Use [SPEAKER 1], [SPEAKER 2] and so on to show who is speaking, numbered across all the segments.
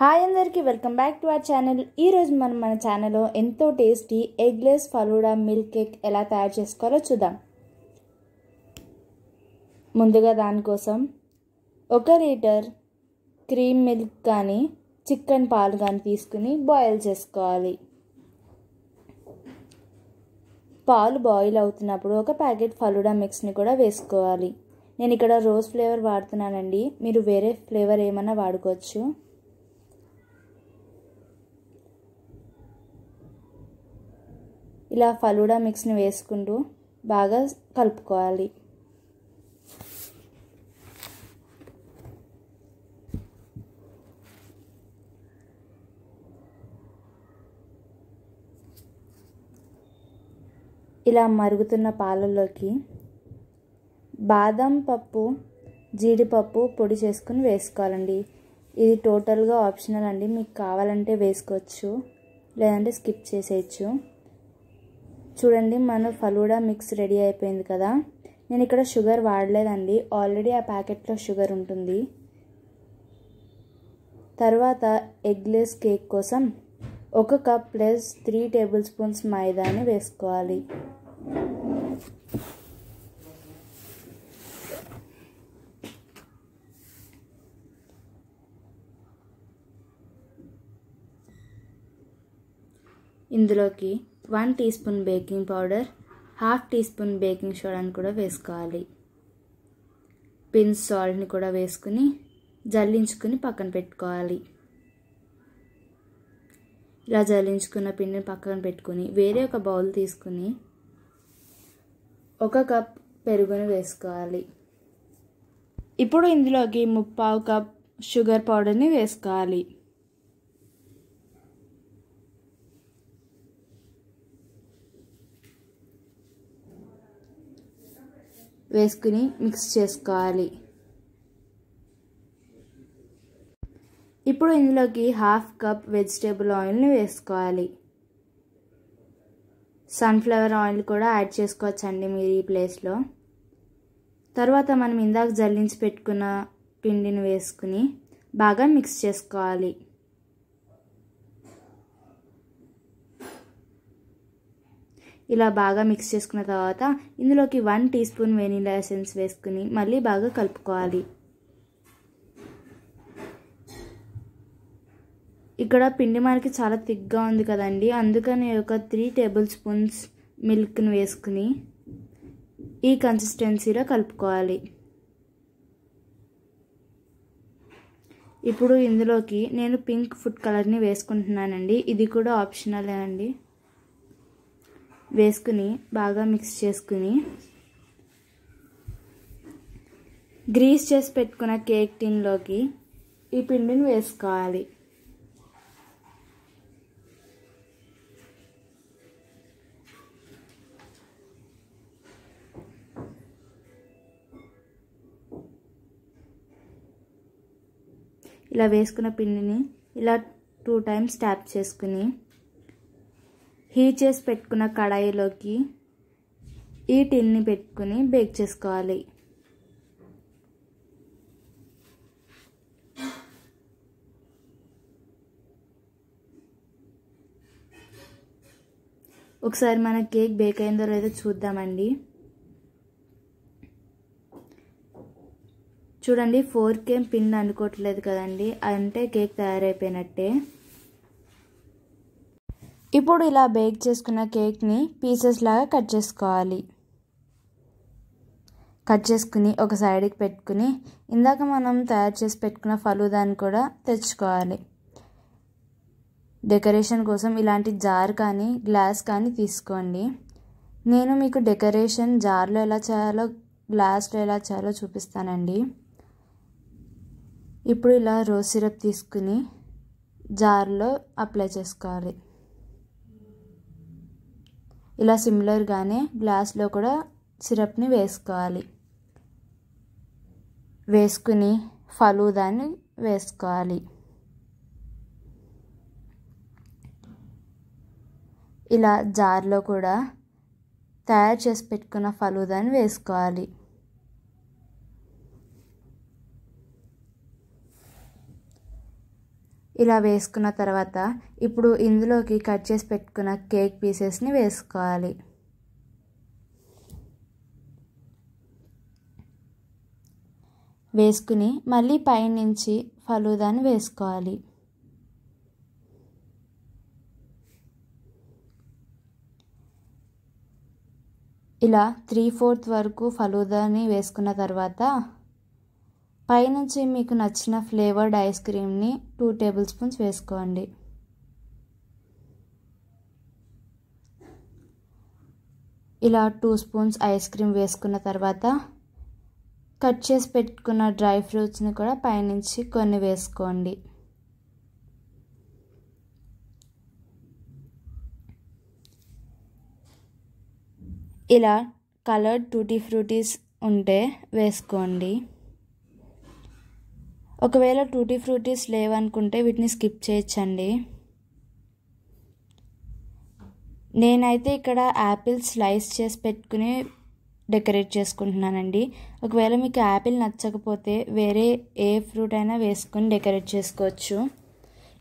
[SPEAKER 1] hi అందరికీ welcome back to our channel ఈరోజు మనం మన ఛానల్లో ఎంతో tasty eggless falooda milk cake ఎలా తయారు చేసుకోవాలో చూద్దాం ముందుగా దానికోసం ఒక లీటర్ క్రీమ్ మిల్క్ కానీ చికెన్ పాలు కానీ తీసుకుని బాయిల్ చేసుకోవాలి పాలు బాయిల్ అవుతున్నప్పుడు ఒక ప్యాకెట్ ఫలూడా మిక్స్ని కూడా వేసుకోవాలి నేను ఇక్కడ రోజ్ ఫ్లేవర్ వాడుతున్నానండి మీరు వేరే ఫ్లేవర్ ఏమైనా వాడుకోవచ్చు ఇలా ఫలూడా మిక్స్ని వేసుకుంటూ బాగా కలుపుకోవాలి ఇలా మరుగుతున్న పాలల్లోకి బాదం పప్పు జీడిపప్పు పొడి చేసుకుని వేసుకోవాలండి ఇది టోటల్గా ఆప్షనల్ అండి మీకు కావాలంటే వేసుకోవచ్చు లేదంటే స్కిప్ చేసేయచ్చు చూడండి మన ఫలూడా మిక్స్ రెడీ అయిపోయింది కదా నేను ఇక్కడ షుగర్ వాడలేదండి ఆల్రెడీ ఆ ప్యాకెట్లో షుగర్ ఉంటుంది తర్వాత ఎగ్లెస్ కేక్ కోసం ఒక cup plus three tablespoons మైదాని వేసుకోవాలి ఇందులోకి one teaspoon baking powder half teaspoon baking సోడాని కూడా వేసుకోవాలి పిన్స్ సాల్ట్ని కూడా వేసుకుని జల్లించుకుని పక్కన పెట్టుకోవాలి ఇలా జల్లించుకున్న పిండిని పక్కన పెట్టుకుని వేరే ఒక బౌల్ తీసుకుని ఒక కప్ పెరుగుని వేసుకోవాలి ఇప్పుడు ఇందులోకి ముప్పావు కప్ షుగర్ పౌడర్ని వేసుకోవాలి వేసుకుని మిక్స్ చేసుకోవాలి ఇప్పుడు ఇందులోకి హాఫ్ కప్ వెజిటేబుల్ ఆయిల్ని వేసుకోవాలి సన్ఫ్లవర్ ఆయిల్ కూడా యాడ్ చేసుకోవచ్చండి మీరు ఈ ప్లేస్లో తర్వాత మనం ఇందాక జల్లించి పెట్టుకున్న పిండిని వేసుకుని బాగా మిక్స్ చేసుకోవాలి ఇలా బాగా మిక్స్ చేసుకున్న తర్వాత ఇందులోకి one teaspoon vanilla essence వేసుకుని మళ్ళీ బాగా కలుపుకోవాలి ఇక్కడ పిండి మనకి చాలా థిక్గా ఉంది కదండి అందుకని ఒక త్రీ టేబుల్ స్పూన్స్ మిల్క్ను వేసుకుని ఈ కన్సిస్టెన్సీలో కలుపుకోవాలి ఇప్పుడు ఇందులోకి నేను పింక్ ఫుడ్ కలర్ని వేసుకుంటున్నానండి ఇది కూడా ఆప్షనలే అండి వేసుకుని బాగా మిక్స్ చేసుకుని గ్రీస్ చేసి పెట్టుకున్న కేక్ టిన్లోకి ఈ పిండిని వేసుకోవాలి ఇలా వేసుకున్న పిండిని ఇలా టూ టైమ్స్ ట్యాప్ చేసుకుని హీట్ చేసి పెట్టుకున్న కడాయిలోకి ఈ టిన్ని పెట్టుకుని బేక్ చేసుకోవాలి ఒకసారి మన కేక్ బేక్ అయిందో లేదో చూద్దామండి చూడండి ఫోర్ కేమ్ పిన్ అనుకోవట్లేదు కదండి అంటే కేక్ తయారైపోయినట్టే ఇప్పుడు ఇలా బేక్ చేసుకున్న కేక్ని పీసెస్ లాగా కట్ చేసుకోవాలి కట్ చేసుకుని ఒక సైడ్కి పెట్టుకుని ఇందాక మనం తయారు చేసి పెట్టుకున్న ఫలూదాన్ని కూడా తెచ్చుకోవాలి డెకరేషన్ కోసం ఇలాంటి జార్ కానీ గ్లాస్ కానీ తీసుకోండి నేను మీకు డెకరేషన్ జార్లో ఎలా చేయాలో గ్లాస్లో ఎలా చేయాలో చూపిస్తానండి ఇప్పుడు ఇలా రోజ్ సిరప్ తీసుకుని జార్లో అప్లై చేసుకోవాలి ఇలా సిమిలర్గానే గ్లాస్లో కూడా సిరప్ని వేసుకోవాలి వేసుకుని ఫలూదాన్ని వేసుకోవాలి ఇలా జార్లో కూడా తయారు చేసి పెట్టుకున్న ఫలూదాన్ని వేసుకోవాలి ఇలా వేసుకున్న తర్వాత ఇప్పుడు ఇందులోకి కట్ చేసి పెట్టుకున్న కేక్ పీసెస్ని వేసుకోవాలి వేసుకుని మళ్ళీ పైనుంచి ఫలూదాని వేసుకోవాలి ఇలా త్రీ ఫోర్త్ వరకు ఫలూదాని వేసుకున్న తర్వాత పైనుంచి మీకు నచ్చిన ఫ్లేవర్డ్ ఐస్ క్రీమ్ని టూ టేబుల్ స్పూన్స్ వేసుకోండి ఇలా టూ స్పూన్స్ ఐస్ క్రీమ్ వేసుకున్న తర్వాత కట్ చేసి పెట్టుకున్న డ్రై ఫ్రూట్స్ని కూడా పైనుంచి కొన్ని వేసుకోండి ఇలా కలర్డ్ టూటీ ఫ్రూటీస్ ఉంటే వేసుకోండి ఒకవేళ టూటీ ఫ్రూటీస్ లేవనుకుంటే వీటిని స్కిప్ చేయొచ్చండి నేనైతే ఇక్కడ యాపిల్ స్లైస్ చేసి పెట్టుకుని డెకరేట్ చేసుకుంటున్నానండి ఒకవేళ మీకు యాపిల్ నచ్చకపోతే వేరే ఏ ఫ్రూట్ అయినా వేసుకొని డెకరేట్ చేసుకోవచ్చు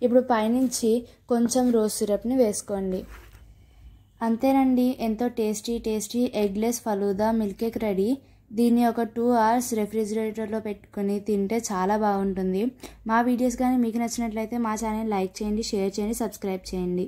[SPEAKER 1] ఇప్పుడు పైనుంచి కొంచెం రోజ్ సిరప్ని వేసుకోండి అంతేనండి ఎంతో tasty tasty eggless falooda milk cake ready దీన్ని ఒక టూ అవర్స్ రెఫ్రిజిరేటర్లో పెట్టుకొని తింటే చాలా బాగుంటుంది మా వీడియోస్ కానీ మీకు నచ్చినట్లయితే మా ఛానల్ లైక్ చేయండి షేర్ చేయండి సబ్స్క్రైబ్ చేయండి